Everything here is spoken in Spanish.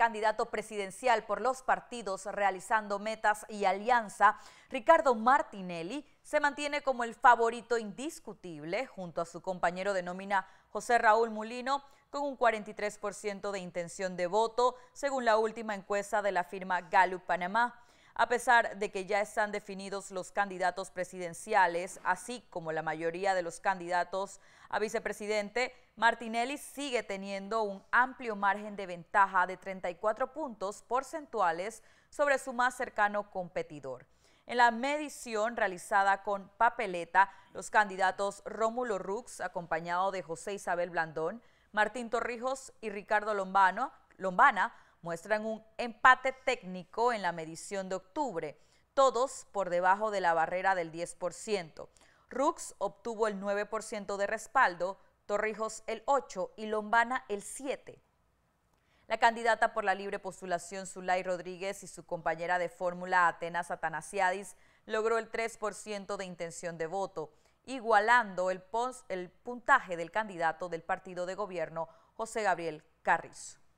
candidato presidencial por los partidos realizando metas y alianza, Ricardo Martinelli, se mantiene como el favorito indiscutible junto a su compañero de nómina José Raúl Mulino con un 43% de intención de voto, según la última encuesta de la firma Gallup Panamá. A pesar de que ya están definidos los candidatos presidenciales, así como la mayoría de los candidatos a vicepresidente, Martinelli sigue teniendo un amplio margen de ventaja de 34 puntos porcentuales sobre su más cercano competidor. En la medición realizada con papeleta, los candidatos Rómulo Rux, acompañado de José Isabel Blandón, Martín Torrijos y Ricardo Lombana muestran un empate técnico en la medición de octubre, todos por debajo de la barrera del 10%. Rux obtuvo el 9% de respaldo, Torrijos el 8% y Lombana el 7%. La candidata por la libre postulación Zulay Rodríguez y su compañera de fórmula Atenas Atanasiadis logró el 3% de intención de voto, igualando el, puntaje del candidato del partido de gobierno José Gabriel Carrizo.